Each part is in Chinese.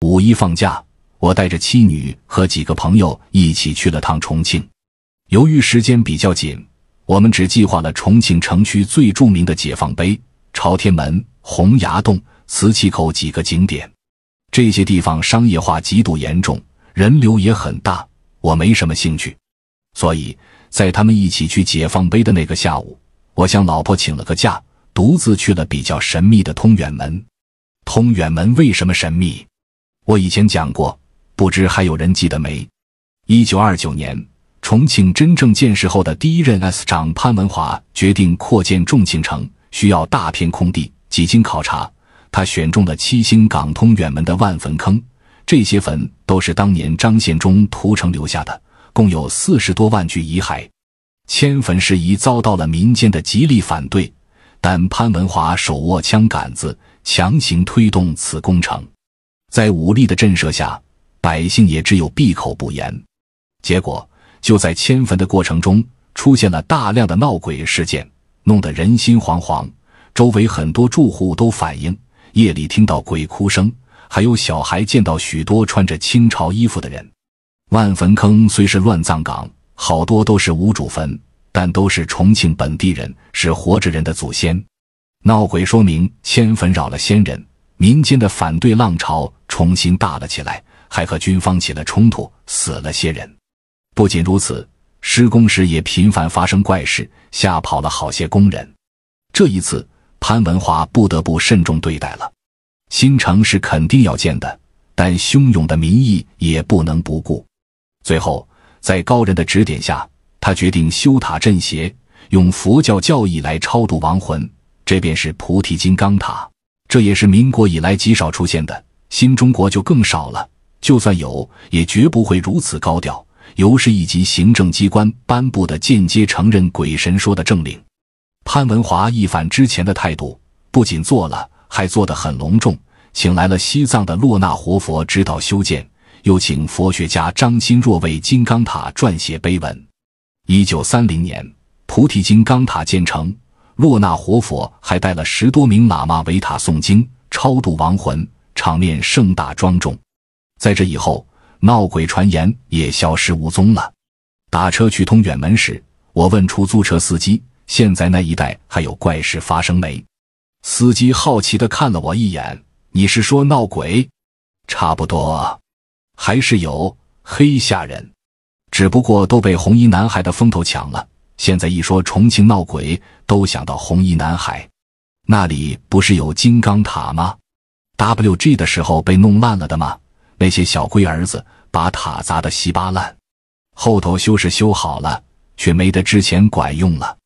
五一放假，我带着妻女和几个朋友一起去了趟重庆。由于时间比较紧，我们只计划了重庆城区最著名的解放碑、朝天门、洪崖洞、磁器口几个景点。这些地方商业化极度严重，人流也很大，我没什么兴趣，所以。在他们一起去解放碑的那个下午，我向老婆请了个假，独自去了比较神秘的通远门。通远门为什么神秘？我以前讲过，不知还有人记得没？一九二九年，重庆真正建市后的第一任 S 长潘文华决定扩建重庆城，需要大片空地。几经考察，他选中了七星岗通远门的万坟坑。这些坟都是当年张献忠屠城留下的。共有四十多万具遗骸，迁坟事宜遭到了民间的极力反对，但潘文华手握枪杆子，强行推动此工程，在武力的震慑下，百姓也只有闭口不言。结果就在迁坟的过程中，出现了大量的闹鬼事件，弄得人心惶惶。周围很多住户都反映，夜里听到鬼哭声，还有小孩见到许多穿着清朝衣服的人。万坟坑虽是乱葬岗，好多都是无主坟，但都是重庆本地人，是活着人的祖先。闹鬼说明迁坟扰了先人，民间的反对浪潮重新大了起来，还和军方起了冲突，死了些人。不仅如此，施工时也频繁发生怪事，吓跑了好些工人。这一次，潘文华不得不慎重对待了。新城是肯定要建的，但汹涌的民意也不能不顾。最后，在高人的指点下，他决定修塔镇邪，用佛教教义来超度亡魂。这便是菩提金刚塔，这也是民国以来极少出现的，新中国就更少了。就算有，也绝不会如此高调。由市级行政机关颁布的间接承认鬼神说的政令。潘文华一反之前的态度，不仅做了，还做得很隆重，请来了西藏的洛那活佛指导修建。又请佛学家张心若为金刚塔撰写碑文。一九三零年，菩提金刚塔建成。洛那活佛还带了十多名喇嘛为塔诵经、超度亡魂，场面盛大庄重。在这以后，闹鬼传言也消失无踪了。打车去通远门时，我问出租车司机：“现在那一带还有怪事发生没？”司机好奇地看了我一眼：“你是说闹鬼？差不多。”还是有黑吓人，只不过都被红衣男孩的风头抢了。现在一说重庆闹鬼，都想到红衣男孩。那里不是有金刚塔吗？W G 的时候被弄烂了的吗？那些小龟儿子把塔砸得稀巴烂，后头修是修好了，却没得之前管用了。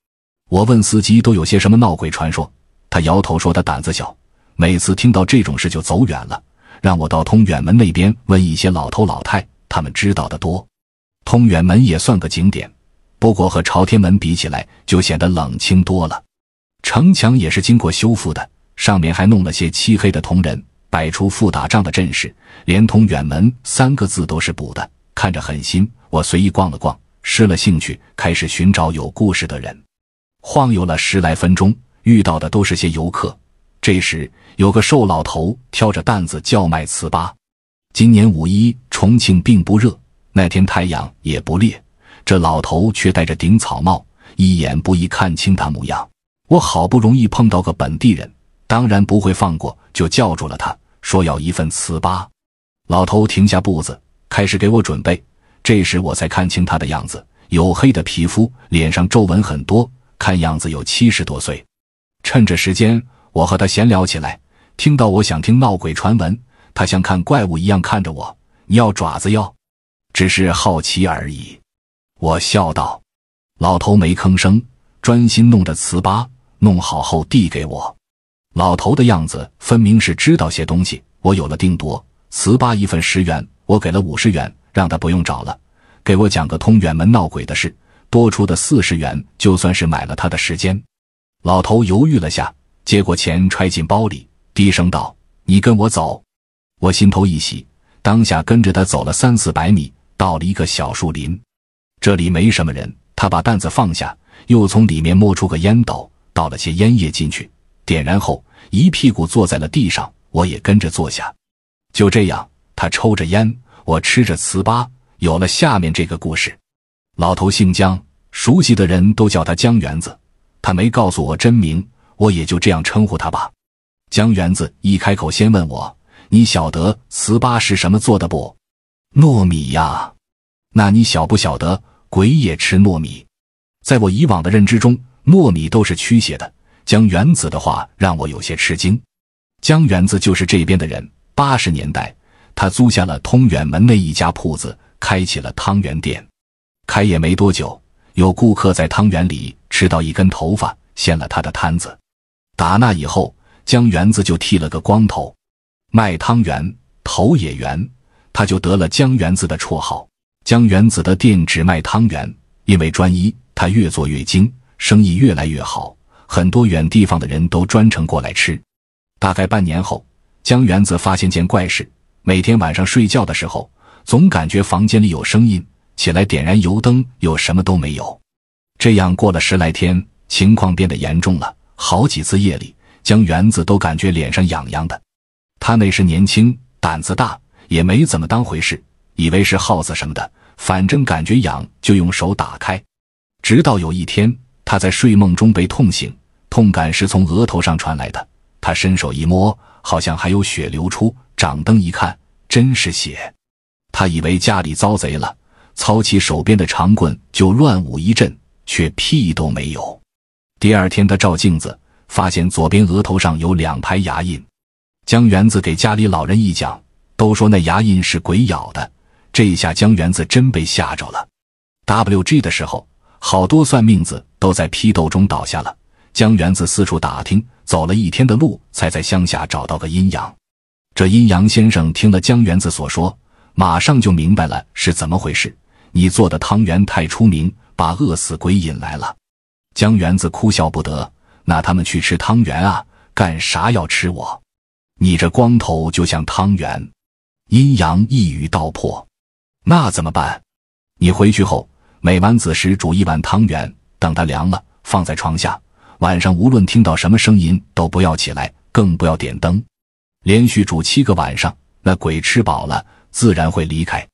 我问司机都有些什么闹鬼传说，他摇头说他胆子小，每次听到这种事就走远了。让我到通远门那边问一些老头老太，他们知道的多。通远门也算个景点，不过和朝天门比起来就显得冷清多了。城墙也是经过修复的，上面还弄了些漆黑的铜人，摆出负打仗的阵势，连“通远门”三个字都是补的，看着很新。我随意逛了逛，失了兴趣，开始寻找有故事的人。晃悠了十来分钟，遇到的都是些游客。这时有个瘦老头挑着担子叫卖糍粑。今年五一重庆并不热，那天太阳也不烈，这老头却戴着顶草帽，一眼不易看清他模样。我好不容易碰到个本地人，当然不会放过，就叫住了他，说要一份糍粑。老头停下步子，开始给我准备。这时我才看清他的样子：黝黑的皮肤，脸上皱纹很多，看样子有七十多岁。趁着时间。我和他闲聊起来，听到我想听闹鬼传闻，他像看怪物一样看着我。你要爪子要？只是好奇而已。我笑道。老头没吭声，专心弄着糍粑，弄好后递给我。老头的样子分明是知道些东西。我有了定夺，糍粑一份十元，我给了五十元，让他不用找了。给我讲个通远门闹鬼的事，多出的四十元就算是买了他的时间。老头犹豫了下。接过钱，揣进包里，低声道：“你跟我走。”我心头一喜，当下跟着他走了三四百米，到了一个小树林。这里没什么人，他把担子放下，又从里面摸出个烟斗，倒了些烟叶进去，点燃后一屁股坐在了地上。我也跟着坐下。就这样，他抽着烟，我吃着糍粑，有了下面这个故事。老头姓姜，熟悉的人都叫他江园子，他没告诉我真名。我也就这样称呼他吧。江园子一开口，先问我：“你晓得糍粑是什么做的不？糯米呀。那你晓不晓得鬼也吃糯米？在我以往的认知中，糯米都是驱邪的。江源子的话让我有些吃惊。江源子就是这边的人。八十年代，他租下了通远门那一家铺子，开起了汤圆店。开业没多久，有顾客在汤圆里吃到一根头发，掀了他的摊子。打那以后，江园子就剃了个光头，卖汤圆，头也圆，他就得了“江园子”的绰号。江园子的店只卖汤圆，因为专一，他越做越精，生意越来越好，很多远地方的人都专程过来吃。大概半年后，江园子发现件怪事：每天晚上睡觉的时候，总感觉房间里有声音，起来点燃油灯，又什么都没有。这样过了十来天，情况变得严重了。好几次夜里，江园子都感觉脸上痒痒的。他那时年轻，胆子大，也没怎么当回事，以为是耗子什么的。反正感觉痒，就用手打开。直到有一天，他在睡梦中被痛醒，痛感是从额头上传来的。他伸手一摸，好像还有血流出。掌灯一看，真是血。他以为家里遭贼了，操起手边的长棍就乱舞一阵，却屁都没有。第二天，他照镜子，发现左边额头上有两排牙印。江园子给家里老人一讲，都说那牙印是鬼咬的。这下江园子真被吓着了。W G 的时候，好多算命子都在批斗中倒下了。江园子四处打听，走了一天的路，才在乡下找到个阴阳。这阴阳先生听了江园子所说，马上就明白了是怎么回事。你做的汤圆太出名，把饿死鬼引来了。江园子哭笑不得，那他们去吃汤圆啊？干啥要吃我？你这光头就像汤圆。阴阳一语道破，那怎么办？你回去后每晚子时煮一碗汤圆，等它凉了放在床下，晚上无论听到什么声音都不要起来，更不要点灯。连续煮七个晚上，那鬼吃饱了自然会离开。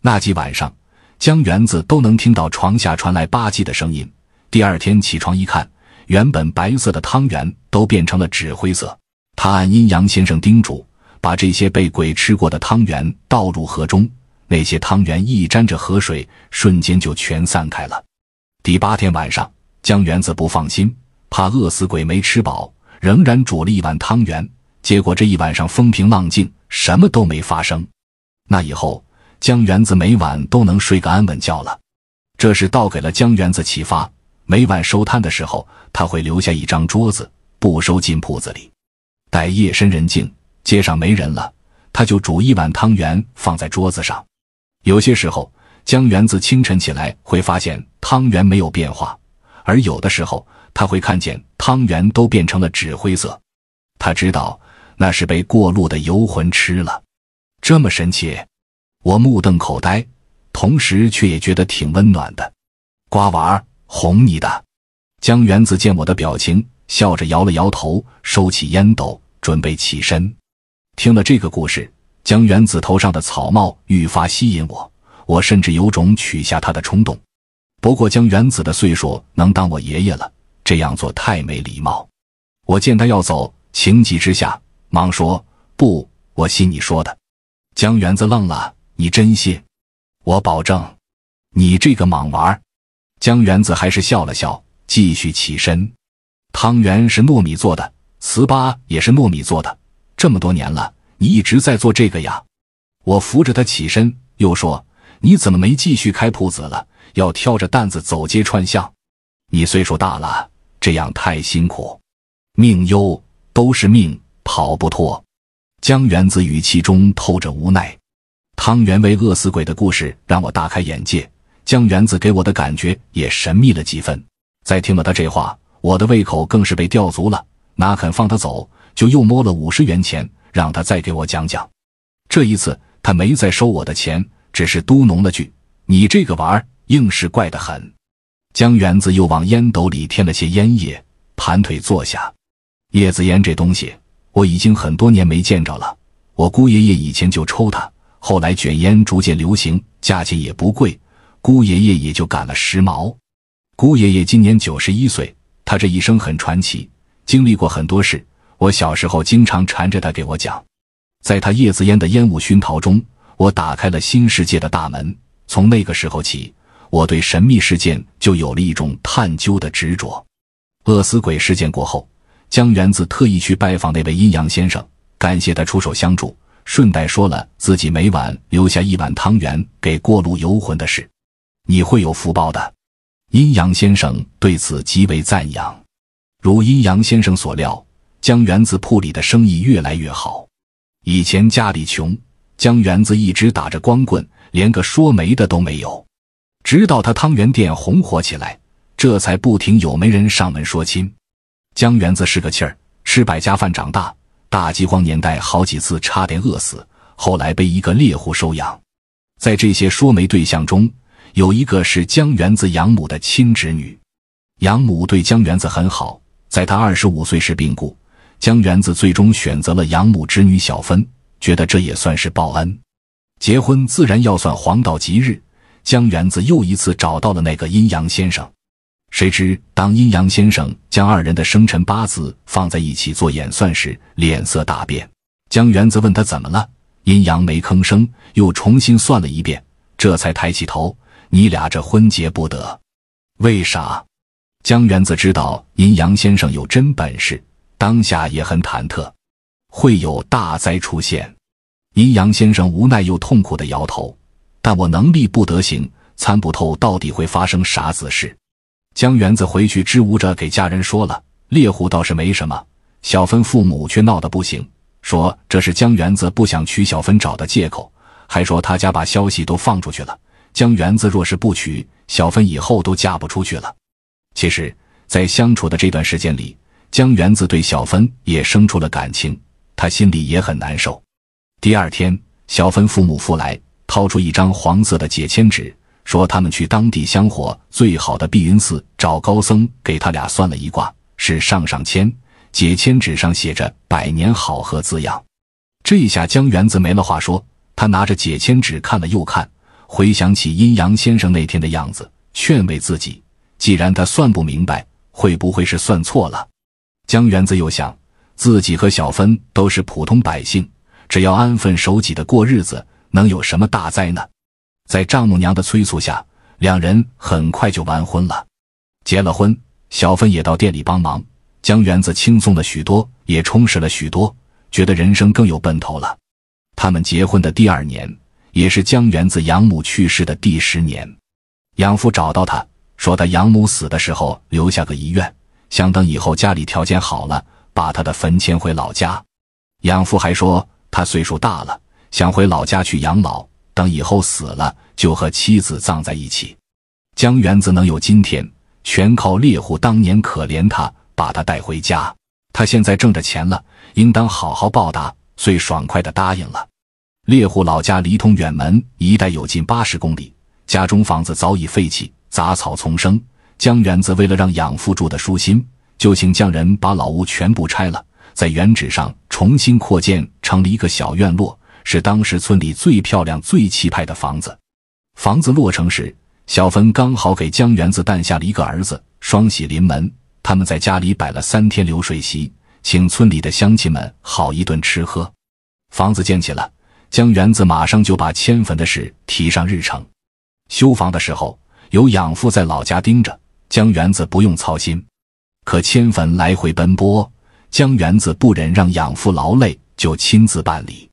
那几晚上，江园子都能听到床下传来吧唧的声音。第二天起床一看，原本白色的汤圆都变成了纸灰色。他按阴阳先生叮嘱，把这些被鬼吃过的汤圆倒入河中，那些汤圆一沾着河水，瞬间就全散开了。第八天晚上，江园子不放心，怕饿死鬼没吃饱，仍然煮了一碗汤圆。结果这一晚上风平浪静，什么都没发生。那以后，江园子每晚都能睡个安稳觉了。这是倒给了江园子启发。每晚收摊的时候，他会留下一张桌子，不收进铺子里。待夜深人静，街上没人了，他就煮一碗汤圆放在桌子上。有些时候，江园子清晨起来会发现汤圆没有变化，而有的时候，他会看见汤圆都变成了紫灰色。他知道那是被过路的游魂吃了。这么神奇，我目瞪口呆，同时却也觉得挺温暖的。瓜娃儿。哄你的，江原子见我的表情，笑着摇了摇头，收起烟斗，准备起身。听了这个故事，江原子头上的草帽愈发吸引我，我甚至有种取下他的冲动。不过江原子的岁数能当我爷爷了，这样做太没礼貌。我见他要走，情急之下，忙说：“不，我信你说的。”江原子愣了：“你真信？”我保证：“你这个莽娃儿。”江元子还是笑了笑，继续起身。汤圆是糯米做的，糍粑也是糯米做的。这么多年了，你一直在做这个呀？我扶着他起身，又说：“你怎么没继续开铺子了？要挑着担子走街串巷？你岁数大了，这样太辛苦。命忧都是命，跑不脱。”江元子语气中透着无奈。汤圆为饿死鬼的故事让我大开眼界。江园子给我的感觉也神秘了几分，再听了他这话，我的胃口更是被吊足了，哪肯放他走，就又摸了五十元钱，让他再给我讲讲。这一次他没再收我的钱，只是嘟哝了句：“你这个娃儿，硬是怪得很。”江园子又往烟斗里添了些烟叶，盘腿坐下。叶子烟这东西，我已经很多年没见着了。我姑爷爷以前就抽它，后来卷烟逐渐流行，价钱也不贵。姑爷爷也就赶了时髦。姑爷爷今年九十一岁，他这一生很传奇，经历过很多事。我小时候经常缠着他给我讲，在他叶子烟的烟雾熏陶中，我打开了新世界的大门。从那个时候起，我对神秘事件就有了一种探究的执着。饿死鬼事件过后，江源子特意去拜访那位阴阳先生，感谢他出手相助，顺带说了自己每晚留下一碗汤圆给过路游魂的事。你会有福报的，阴阳先生对此极为赞扬。如阴阳先生所料，江园子铺里的生意越来越好。以前家里穷，江园子一直打着光棍，连个说媒的都没有。直到他汤圆店红火起来，这才不停有媒人上门说亲。江园子是个气儿，吃百家饭长大，大饥荒年代好几次差点饿死，后来被一个猎户收养。在这些说媒对象中，有一个是江园子养母的亲侄女，养母对江园子很好，在他二十五岁时病故。江园子最终选择了养母侄女小芬，觉得这也算是报恩。结婚自然要算黄道吉日，江园子又一次找到了那个阴阳先生。谁知当阴阳先生将二人的生辰八字放在一起做演算时，脸色大变。江园子问他怎么了，阴阳没吭声，又重新算了一遍，这才抬起头。你俩这婚结不得？为啥？江元子知道阴阳先生有真本事，当下也很忐忑，会有大灾出现。阴阳先生无奈又痛苦的摇头：“但我能力不得行，参不透到底会发生啥子事。”江元子回去支吾着给家人说了。猎户倒是没什么，小芬父母却闹得不行，说这是江元子不想娶小芬找的借口，还说他家把消息都放出去了。江园子若是不娶小芬，以后都嫁不出去了。其实，在相处的这段时间里，江园子对小芬也生出了感情，他心里也很难受。第二天，小芬父母复来，掏出一张黄色的解签纸，说他们去当地香火最好的碧云寺找高僧，给他俩算了一卦，是上上签。解签纸上写着“百年好合”字样。这下江园子没了话说，他拿着解签纸看了又看。回想起阴阳先生那天的样子，劝慰自己：既然他算不明白，会不会是算错了？江元子又想，自己和小芬都是普通百姓，只要安分守己的过日子，能有什么大灾呢？在丈母娘的催促下，两人很快就完婚了。结了婚，小芬也到店里帮忙，江元子轻松了许多，也充实了许多，觉得人生更有奔头了。他们结婚的第二年。也是江源子养母去世的第十年，养父找到他说，他养母死的时候留下个遗愿，想等以后家里条件好了，把他的坟迁回老家。养父还说，他岁数大了，想回老家去养老，等以后死了就和妻子葬在一起。江源子能有今天，全靠猎户当年可怜他，把他带回家。他现在挣着钱了，应当好好报答，遂爽快地答应了。猎户老家离通远门一带有近八十公里，家中房子早已废弃，杂草丛生。江园子为了让养父住得舒心，就请匠人把老屋全部拆了，在原址上重新扩建成了一个小院落，是当时村里最漂亮、最气派的房子。房子落成时，小芬刚好给江园子诞下了一个儿子，双喜临门。他们在家里摆了三天流水席，请村里的乡亲们好一顿吃喝。房子建起了。江园子马上就把迁坟的事提上日程。修房的时候有养父在老家盯着，江园子不用操心。可迁坟来回奔波，江园子不忍让养父劳累，就亲自办理。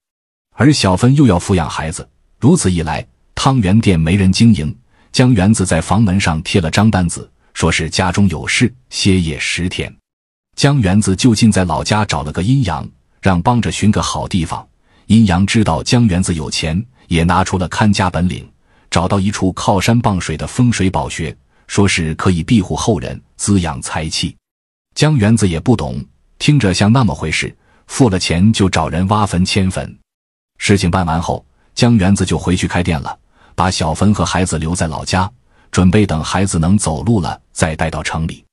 而小芬又要抚养孩子，如此一来，汤圆店没人经营。江园子在房门上贴了张单子，说是家中有事歇业十天。江园子就近在老家找了个阴阳，让帮着寻个好地方。阴阳知道江园子有钱，也拿出了看家本领，找到一处靠山傍水的风水宝穴，说是可以庇护后人，滋养财气。江园子也不懂，听着像那么回事，付了钱就找人挖坟迁坟。事情办完后，江园子就回去开店了，把小芬和孩子留在老家，准备等孩子能走路了再带到城里。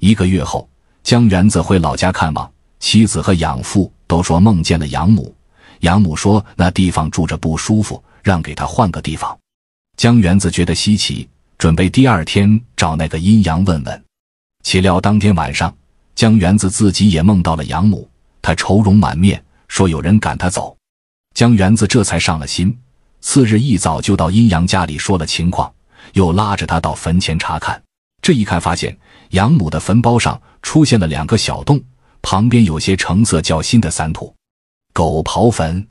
一个月后，江园子回老家看望妻子和养父，都说梦见了养母。养母说：“那地方住着不舒服，让给他换个地方。”江园子觉得稀奇，准备第二天找那个阴阳问问。岂料当天晚上，江园子自己也梦到了养母，他愁容满面，说有人赶他走。江园子这才上了心，次日一早就到阴阳家里说了情况，又拉着他到坟前查看。这一看，发现养母的坟包上出现了两个小洞，旁边有些成色较新的散土。狗刨坟，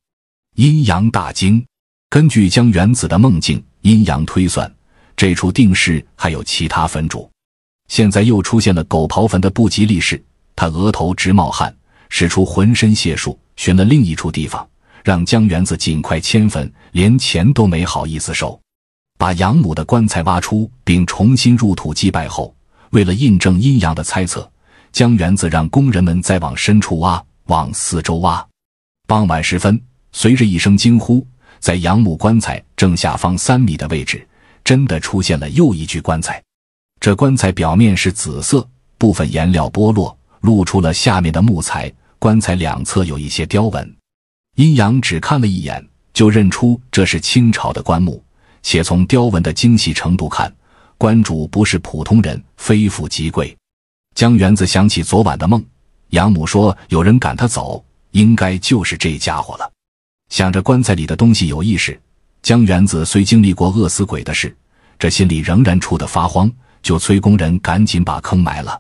阴阳大惊。根据江元子的梦境阴阳推算，这处定是还有其他坟主。现在又出现了狗刨坟的不吉利事，他额头直冒汗，使出浑身解数，寻了另一处地方，让江元子尽快迁坟，连钱都没好意思收。把养母的棺材挖出并重新入土祭拜后，为了印证阴阳的猜测，江元子让工人们再往深处挖，往四周挖。傍晚时分，随着一声惊呼，在杨母棺材正下方三米的位置，真的出现了又一具棺材。这棺材表面是紫色，部分颜料剥落，露出了下面的木材。棺材两侧有一些雕纹。阴阳只看了一眼，就认出这是清朝的棺木，且从雕纹的精细程度看，棺主不是普通人，非富即贵。江园子想起昨晚的梦，养母说有人赶他走。应该就是这家伙了。想着棺材里的东西有意识，江原子虽经历过饿死鬼的事，这心里仍然怵得发慌，就催工人赶紧把坑埋了。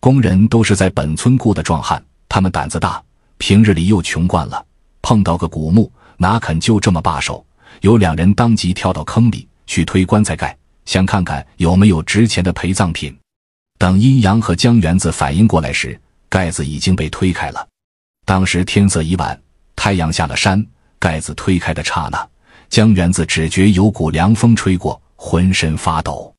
工人都是在本村雇的壮汉，他们胆子大，平日里又穷惯了，碰到个古墓，哪肯就这么罢手？有两人当即跳到坑里去推棺材盖，想看看有没有值钱的陪葬品。等阴阳和江原子反应过来时，盖子已经被推开了。当时天色已晚，太阳下了山。盖子推开的刹那，江源子只觉有股凉风吹过，浑身发抖。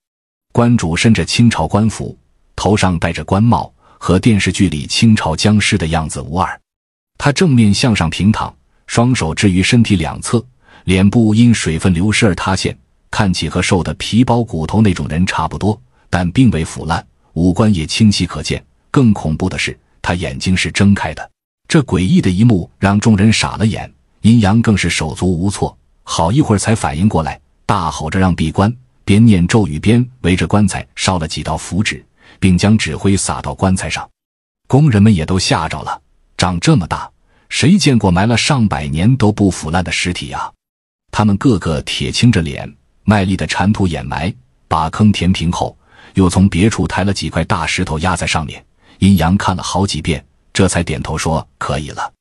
官主身着清朝官服，头上戴着官帽，和电视剧里清朝僵尸的样子无二。他正面向上平躺，双手置于身体两侧，脸部因水分流失而塌陷，看起和瘦的皮包骨头那种人差不多，但并未腐烂，五官也清晰可见。更恐怖的是，他眼睛是睁开的。这诡异的一幕让众人傻了眼，阴阳更是手足无措，好一会儿才反应过来，大吼着让闭关，边念咒语边围着棺材烧了几道符纸，并将纸灰撒到棺材上。工人们也都吓着了，长这么大，谁见过埋了上百年都不腐烂的尸体啊？他们个个铁青着脸，卖力的铲土掩埋，把坑填平后，又从别处抬了几块大石头压在上面。阴阳看了好几遍。这才点头说：“可以了。”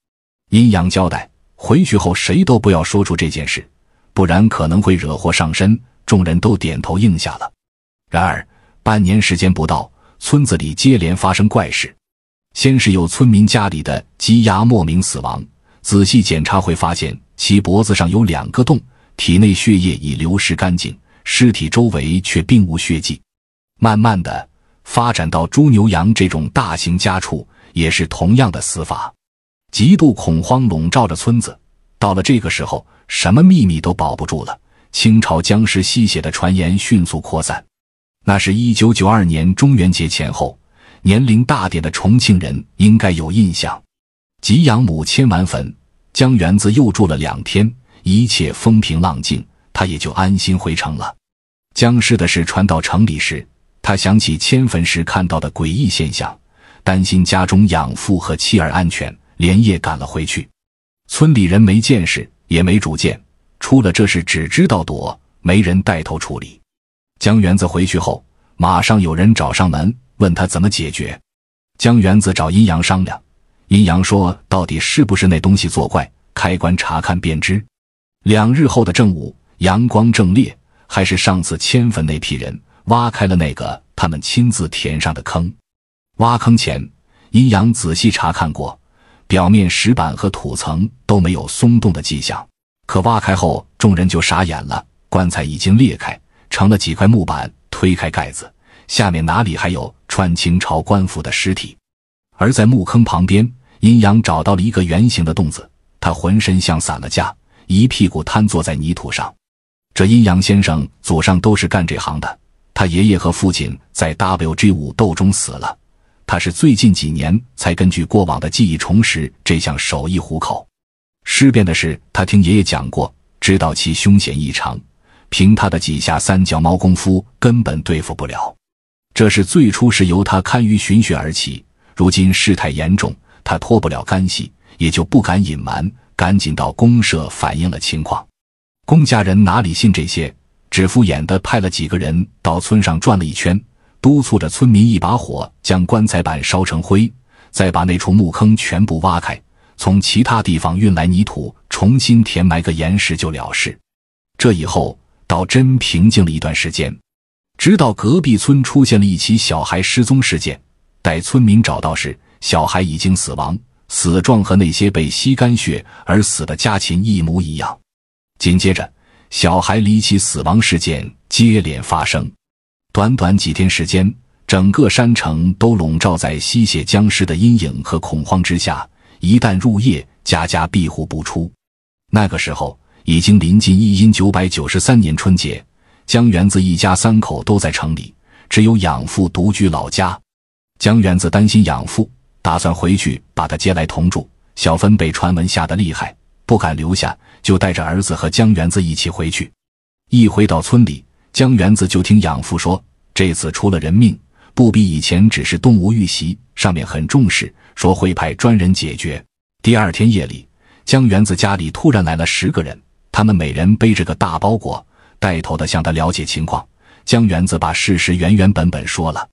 阴阳交代回去后，谁都不要说出这件事，不然可能会惹祸上身。众人都点头应下了。然而半年时间不到，村子里接连发生怪事。先是有村民家里的鸡鸭莫名死亡，仔细检查会发现其脖子上有两个洞，体内血液已流失干净，尸体周围却并无血迹。慢慢的发展到猪牛羊这种大型家畜。也是同样的死法，极度恐慌笼罩着村子。到了这个时候，什么秘密都保不住了。清朝僵尸吸血的传言迅速扩散。那是一九九二年中元节前后，年龄大点的重庆人应该有印象。吉养母迁完坟，江园子又住了两天，一切风平浪静，他也就安心回城了。僵尸的事传到城里时，他想起迁坟时看到的诡异现象。担心家中养父和妻儿安全，连夜赶了回去。村里人没见识，也没主见，出了这事只知道躲，没人带头处理。江园子回去后，马上有人找上门问他怎么解决。江园子找阴阳商量，阴阳说：“到底是不是那东西作怪？开棺查看便知。”两日后的正午，阳光正烈，还是上次迁坟那批人挖开了那个他们亲自填上的坑。挖坑前，阴阳仔细查看过，表面石板和土层都没有松动的迹象。可挖开后，众人就傻眼了，棺材已经裂开，成了几块木板。推开盖子，下面哪里还有穿清朝官服的尸体？而在墓坑旁边，阴阳找到了一个圆形的洞子。他浑身像散了架，一屁股瘫坐在泥土上。这阴阳先生祖上都是干这行的，他爷爷和父亲在 w g 五斗中死了。他是最近几年才根据过往的记忆重拾这项手艺糊口。尸变的事，他听爷爷讲过，知道其凶险异常，凭他的几下三脚猫功夫根本对付不了。这是最初是由他堪舆寻学而起，如今事态严重，他脱不了干系，也就不敢隐瞒，赶紧到公社反映了情况。公家人哪里信这些，只敷衍的派了几个人到村上转了一圈。督促着村民一把火将棺材板烧成灰，再把那处墓坑全部挖开，从其他地方运来泥土重新填埋个岩石就了事。这以后倒真平静了一段时间，直到隔壁村出现了一起小孩失踪事件。待村民找到时，小孩已经死亡，死状和那些被吸干血而死的家禽一模一样。紧接着，小孩离奇死亡事件接连发生。短短几天时间，整个山城都笼罩在吸血僵尸的阴影和恐慌之下。一旦入夜，家家闭户不出。那个时候已经临近一阴九百九十三年春节，江园子一家三口都在城里，只有养父独居老家。江园子担心养父，打算回去把他接来同住。小芬被传闻吓得厉害，不敢留下，就带着儿子和江园子一起回去。一回到村里。江元子就听养父说，这次出了人命，不比以前只是动物遇袭，上面很重视，说会派专人解决。第二天夜里，江元子家里突然来了十个人，他们每人背着个大包裹，带头的向他了解情况。江元子把事实原原本本说了，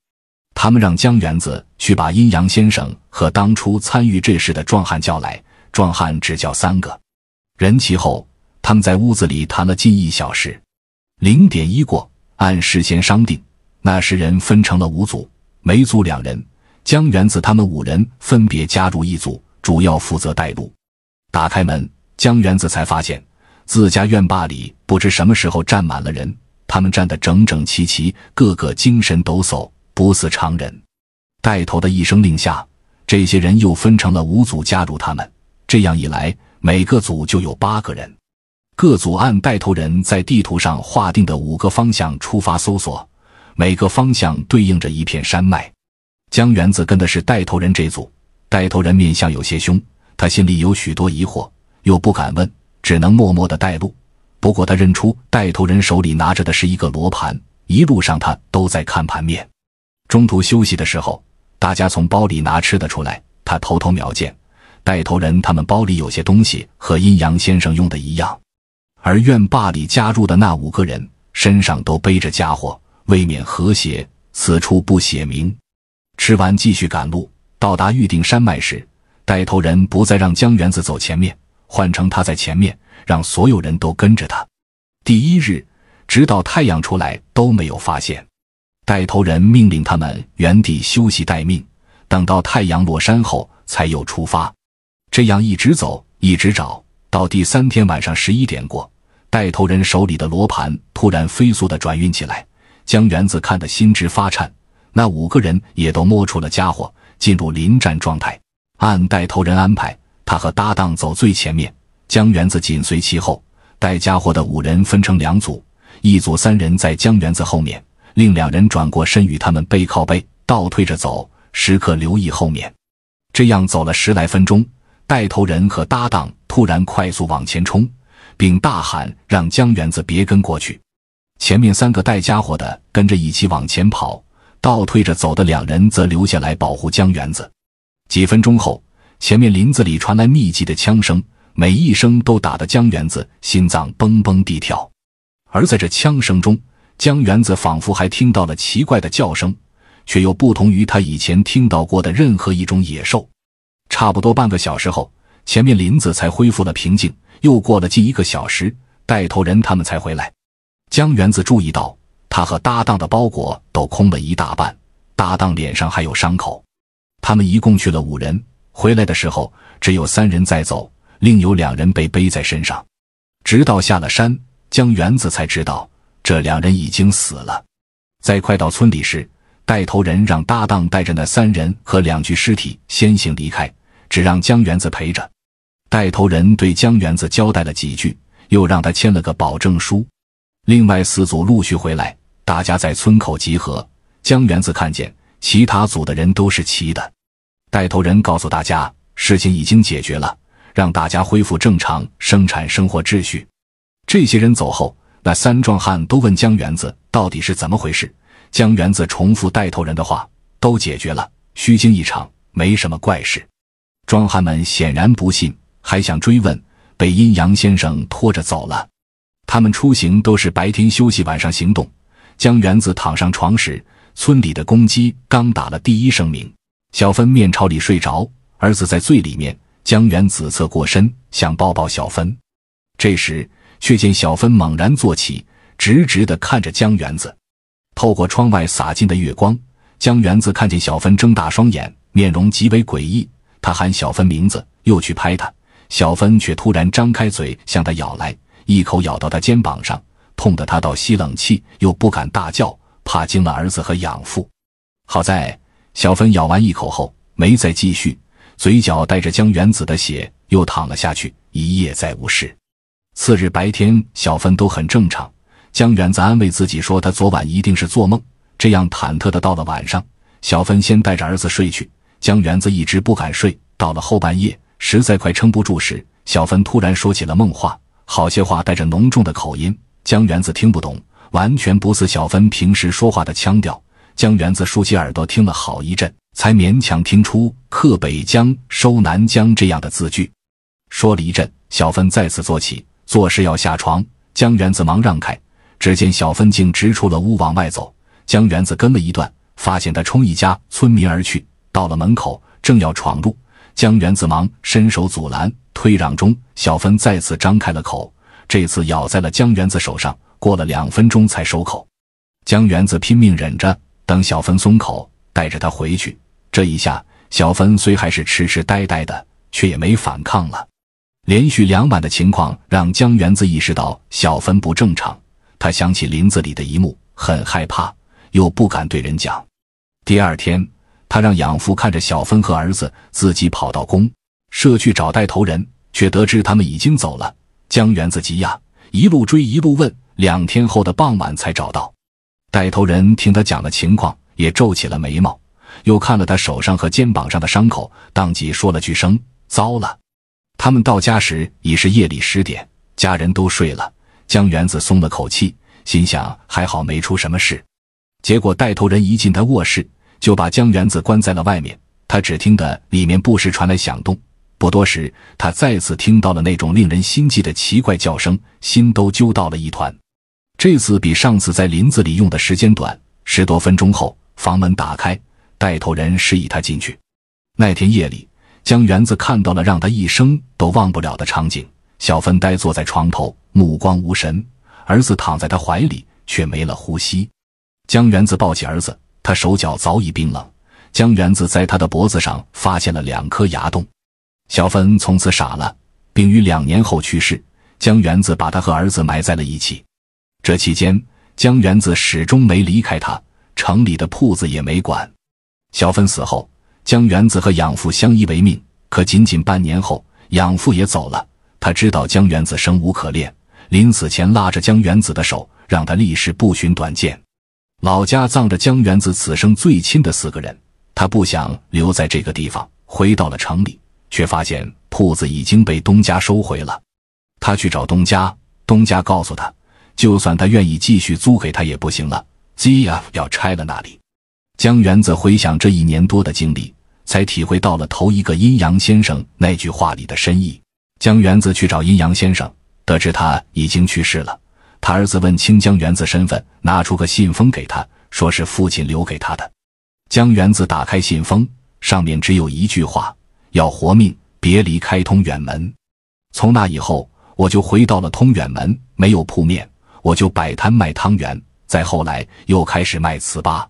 他们让江元子去把阴阳先生和当初参与这事的壮汉叫来，壮汉只叫三个，人齐后，他们在屋子里谈了近一小时。零点一过，按事先商定，那十人分成了五组，每组两人。江元子他们五人分别加入一组，主要负责带路。打开门，江元子才发现自家院坝里不知什么时候站满了人，他们站得整整齐齐，个个精神抖擞，不似常人。带头的一声令下，这些人又分成了五组，加入他们。这样一来，每个组就有八个人。各组按带头人在地图上划定的五个方向出发搜索，每个方向对应着一片山脉。江元子跟的是带头人这组，带头人面相有些凶，他心里有许多疑惑，又不敢问，只能默默的带路。不过他认出带头人手里拿着的是一个罗盘，一路上他都在看盘面。中途休息的时候，大家从包里拿吃的出来，他偷偷瞄见，带头人他们包里有些东西和阴阳先生用的一样。而院坝里加入的那五个人身上都背着家伙，为免和谐，此处不写明。吃完，继续赶路。到达预定山脉时，带头人不再让江元子走前面，换成他在前面，让所有人都跟着他。第一日，直到太阳出来都没有发现。带头人命令他们原地休息待命，等到太阳落山后才又出发。这样一直走，一直找。到第三天晚上十一点过，带头人手里的罗盘突然飞速的转运起来，将源子看得心直发颤。那五个人也都摸出了家伙，进入临战状态。按带头人安排，他和搭档走最前面，将源子紧随其后。带家伙的五人分成两组，一组三人在江源子后面，另两人转过身与他们背靠背倒退着走，时刻留意后面。这样走了十来分钟，带头人和搭档。突然，快速往前冲，并大喊：“让江园子别跟过去！”前面三个带家伙的跟着一起往前跑，倒退着走的两人则留下来保护江园子。几分钟后，前面林子里传来密集的枪声，每一声都打得江园子心脏蹦蹦地跳。而在这枪声中，江园子仿佛还听到了奇怪的叫声，却又不同于他以前听到过的任何一种野兽。差不多半个小时后。前面林子才恢复了平静，又过了近一个小时，带头人他们才回来。江园子注意到，他和搭档的包裹都空了一大半，搭档脸上还有伤口。他们一共去了五人，回来的时候只有三人在走，另有两人被背在身上。直到下了山，江园子才知道这两人已经死了。在快到村里时，带头人让搭档带着那三人和两具尸体先行离开，只让江园子陪着。带头人对江园子交代了几句，又让他签了个保证书。另外四组陆续回来，大家在村口集合。江园子看见其他组的人都是齐的，带头人告诉大家事情已经解决了，让大家恢复正常生产生活秩序。这些人走后，那三壮汉都问江园子到底是怎么回事。江园子重复带头人的话：都解决了，虚惊一场，没什么怪事。壮汉们显然不信。还想追问，被阴阳先生拖着走了。他们出行都是白天休息，晚上行动。江园子躺上床时，村里的公鸡刚打了第一声鸣。小芬面朝里睡着，儿子在最里面。江园子侧过身想抱抱小芬，这时却见小芬猛然坐起，直直地看着江园子。透过窗外洒进的月光，江园子看见小芬睁大双眼，面容极为诡异。他喊小芬名字，又去拍她，小芬却突然张开嘴向他咬来，一口咬到他肩膀上，痛得他倒吸冷气，又不敢大叫，怕惊了儿子和养父。好在小芬咬完一口后没再继续，嘴角带着江元子的血，又躺了下去，一夜再无事。次日白天，小芬都很正常。江元子安慰自己说，他昨晚一定是做梦。这样忐忑的到了晚上，小芬先带着儿子睡去，江元子一直不敢睡，到了后半夜。实在快撑不住时，小芬突然说起了梦话，好些话带着浓重的口音，江源子听不懂，完全不似小芬平时说话的腔调。江源子竖起耳朵听了好一阵，才勉强听出“克北江，收南江”这样的字句。说了一阵，小芬再次坐起，做事要下床，江源子忙让开。只见小芬竟直出了屋，往外走。江源子跟了一段，发现他冲一家村民而去，到了门口，正要闯入。江源子忙伸手阻拦，推攘中，小芬再次张开了口，这次咬在了江元子手上。过了两分钟才收口，江元子拼命忍着，等小芬松口，带着他回去。这一下，小芬虽还是痴痴呆呆的，却也没反抗了。连续两晚的情况让江元子意识到小芬不正常，他想起林子里的一幕，很害怕，又不敢对人讲。第二天。他让养父看着小芬和儿子，自己跑到公社去找带头人，却得知他们已经走了。江元子急呀，一路追，一路问，两天后的傍晚才找到。带头人听他讲了情况，也皱起了眉毛，又看了他手上和肩膀上的伤口，当即说了句声：“糟了！”他们到家时已是夜里十点，家人都睡了。江元子松了口气，心想还好没出什么事。结果带头人一进他卧室。就把江园子关在了外面。他只听得里面不时传来响动。不多时，他再次听到了那种令人心悸的奇怪叫声，心都揪到了一团。这次比上次在林子里用的时间短，十多分钟后，房门打开，带头人示意他进去。那天夜里，江园子看到了让他一生都忘不了的场景：小芬呆坐在床头，目光无神；儿子躺在他怀里，却没了呼吸。江园子抱起儿子。他手脚早已冰冷，江源子在他的脖子上发现了两颗牙洞。小芬从此傻了，并于两年后去世。江源子把他和儿子埋在了一起。这期间，江源子始终没离开他，城里的铺子也没管。小芬死后，江源子和养父相依为命。可仅仅半年后，养父也走了。他知道江源子生无可恋，临死前拉着江源子的手，让他立誓不寻短见。老家葬着江元子此生最亲的四个人，他不想留在这个地方。回到了城里，却发现铺子已经被东家收回了。他去找东家，东家告诉他，就算他愿意继续租给他也不行了，ZF 要拆了那里。江元子回想这一年多的经历，才体会到了头一个阴阳先生那句话里的深意。江元子去找阴阳先生，得知他已经去世了。他儿子问清江园子身份，拿出个信封给他，说是父亲留给他的。江园子打开信封，上面只有一句话：要活命，别离开通远门。从那以后，我就回到了通远门，没有铺面，我就摆摊卖汤圆。再后来，又开始卖糍粑。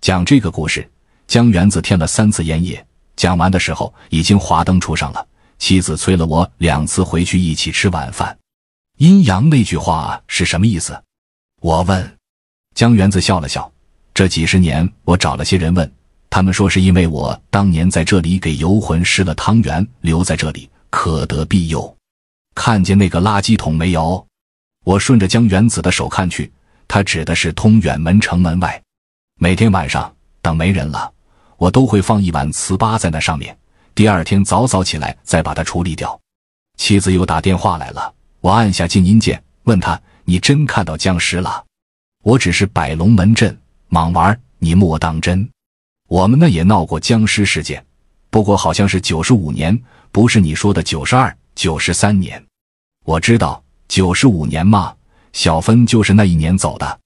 讲这个故事，江园子添了三次烟叶。讲完的时候，已经华灯初上了。妻子催了我两次，回去一起吃晚饭。阴阳那句话是什么意思？我问江园子笑了笑。这几十年，我找了些人问，他们说是因为我当年在这里给游魂施了汤圆，留在这里可得庇佑。看见那个垃圾桶没有？我顺着江园子的手看去，他指的是通远门城门外。每天晚上等没人了，我都会放一碗糍粑在那上面，第二天早早起来再把它处理掉。妻子又打电话来了。我按下静音键，问他：“你真看到僵尸了？我只是摆龙门阵，莽玩，你莫当真。我们那也闹过僵尸事件，不过好像是九十五年，不是你说的九十二、九十三年。我知道九十五年嘛，小芬就是那一年走的。”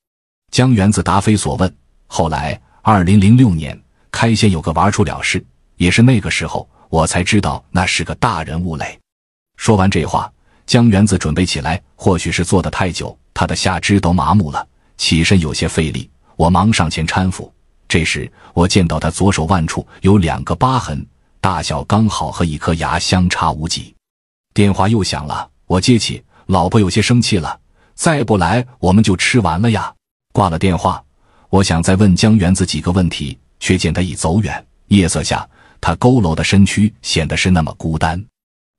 江园子答非所问。后来二零零六年，开县有个玩出了事，也是那个时候，我才知道那是个大人物嘞。说完这话。江园子准备起来，或许是坐得太久，他的下肢都麻木了，起身有些费力。我忙上前搀扶。这时，我见到他左手腕处有两个疤痕，大小刚好和一颗牙相差无几。电话又响了，我接起，老婆有些生气了：“再不来，我们就吃完了呀！”挂了电话，我想再问江园子几个问题，却见他已走远。夜色下，他佝偻的身躯显得是那么孤单。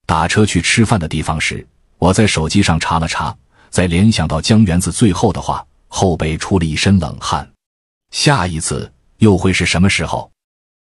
打车去吃饭的地方时。我在手机上查了查，再联想到江源子最后的话，后背出了一身冷汗。下一次又会是什么时候？